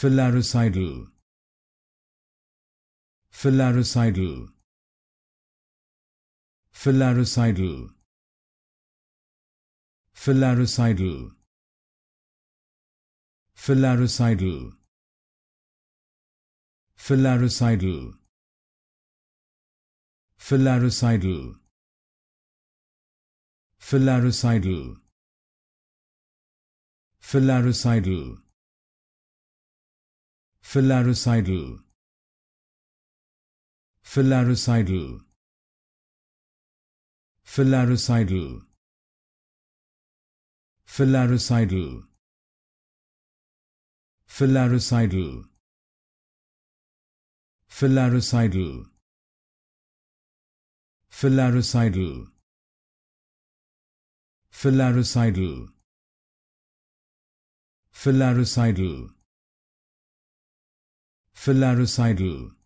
Filaricidal Filaricidal Filaricidal Filaricidal Filaricidal Filaricidal Filaricidal Filaricidal Filaricidal Filaricidal Filaricidal Filaricidal Filaricidal Filaricidal Filaricidal Filaricidal Filaricidal Filaricidal filarucidal